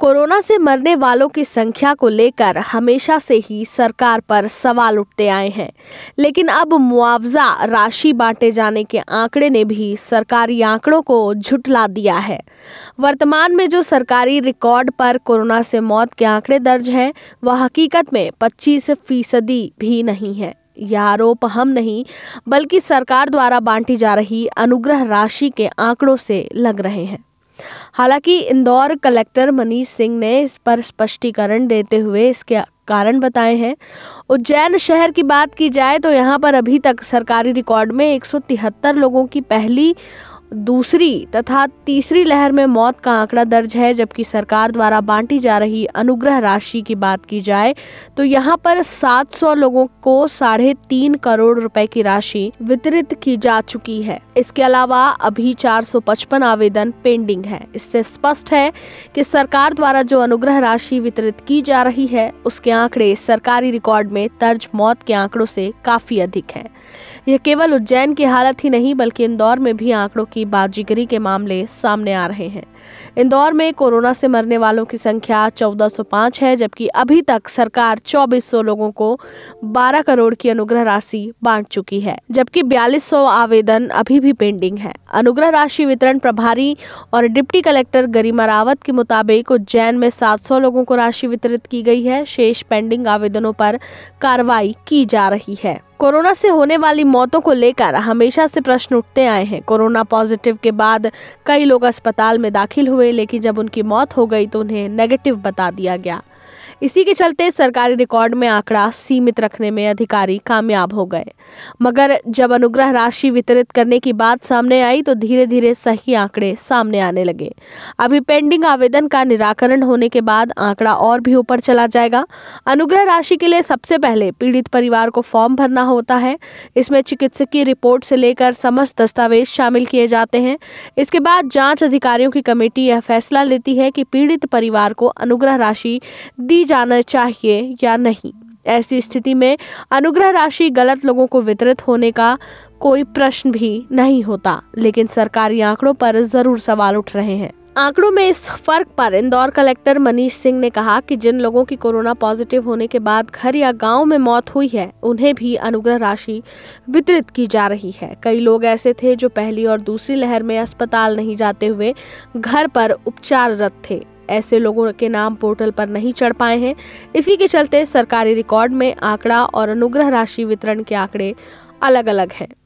corona से मरने वालों की संख्या को लेकर हमेशा से ही सरकार पर सवाल उठते आए हैं लेकिन अब मुआवजा राशि बांटे जाने के आंकड़े ने भी सरकारी आंकड़ों को झुटला दिया है वर्तमान में जो सरकारी रिकॉर्ड पर कोरोना से मौत के आंकड़े दर्ज हैं वह हकीकत में पच्चीस फीसदी भी नहीं है यह आरोप हम नहीं बल्कि सरकार द्वारा बांटी जा रही अनुग्रह राशि के आंकड़ों से लग रहे हैं हालांकि इंदौर कलेक्टर मनीष सिंह ने इस पर स्पष्टीकरण देते हुए इसके कारण बताए हैं उज्जैन शहर की बात की जाए तो यहाँ पर अभी तक सरकारी रिकॉर्ड में एक लोगों की पहली दूसरी तथा तीसरी लहर में मौत का आंकड़ा दर्ज है जबकि सरकार द्वारा बांटी जा रही अनुग्रह राशि की बात की जाए तो यहाँ पर 700 लोगों को साढ़े तीन करोड़ रुपए की राशि वितरित की जा चुकी है इसके अलावा अभी 455 आवेदन पेंडिंग है इससे स्पष्ट है कि सरकार द्वारा जो अनुग्रह राशि वितरित की जा रही है उसके आंकड़े सरकारी रिकॉर्ड में दर्ज मौत के आंकड़ों से काफी अधिक है यह केवल उज्जैन की हालत ही नहीं बल्कि इंदौर में भी आंकड़ों की की बाजीगरी के मामले सामने आ रहे हैं इंदौर में कोरोना से मरने वालों की संख्या 1405 है जबकि अभी तक सरकार 2400 लोगों को 12 करोड़ की अनुग्रह राशि बांट चुकी है जबकि 4200 आवेदन अभी भी पेंडिंग है अनुग्रह राशि वितरण प्रभारी और डिप्टी कलेक्टर गरिमा रावत के मुताबिक उज्जैन में 700 लोगों को राशि वितरित की गई है शेष पेंडिंग आवेदनों पर कार्रवाई की जा रही है कोरोना से होने वाली मौतों को लेकर हमेशा से प्रश्न उठते आए हैं कोरोना पॉजिटिव के बाद कई लोग अस्पताल में दाखिल हुए लेकिन जब उनकी मौत हो गई तो उन्हें नेगेटिव बता दिया गया इसी के चलते सरकारी रिकॉर्ड में आंकड़ा सीमित रखने में अधिकारी कामयाब हो गए मगर जब अनुग्रह राशि वितरित करने की बात सामने आई तो धीरे धीरे सही आंकड़े सामने आने लगे अभी पेंडिंग आवेदन का निराकरण होने के बाद आंकड़ा और भी ऊपर चला जाएगा अनुग्रह राशि के लिए सबसे पहले पीड़ित परिवार को फॉर्म भरना होता है इसमें चिकित्सकीय रिपोर्ट से लेकर समस्त दस्तावेज शामिल किए जाते हैं इसके बाद जांच अधिकारियों की कमेटी यह फैसला लेती है कि पीड़ित परिवार को अनुग्रह राशि दी जाना चाहिए या नहीं ऐसी स्थिति में अनुग्रह राशि गलत लोगों को वितरित होने का कोई प्रश्न भी नहीं होता लेकिन सरकारी आंकड़ों पर जरूर सवाल उठ रहे हैं आंकड़ों में इस फर्क पर इंदौर कलेक्टर मनीष सिंह ने कहा कि जिन लोगों की कोरोना पॉजिटिव होने के बाद घर या गांव में मौत हुई है उन्हें भी अनुग्रह राशि वितरित की जा रही है कई लोग ऐसे थे जो पहली और दूसरी लहर में अस्पताल नहीं जाते हुए घर पर उपचाररत थे ऐसे लोगों के नाम पोर्टल पर नहीं चढ़ पाए हैं इसी के चलते सरकारी रिकॉर्ड में आंकड़ा और अनुग्रह राशि वितरण के आंकड़े अलग अलग हैं